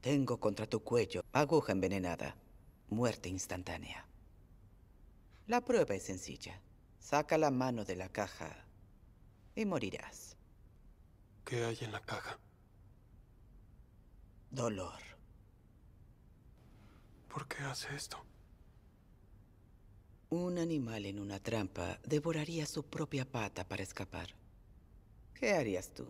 Tengo contra tu cuello aguja envenenada. Muerte instantánea. La prueba es sencilla. Saca la mano de la caja y morirás. ¿Qué hay en la caja? Dolor. ¿Por qué hace esto? Un animal en una trampa devoraría su propia pata para escapar. ¿Qué harías tú?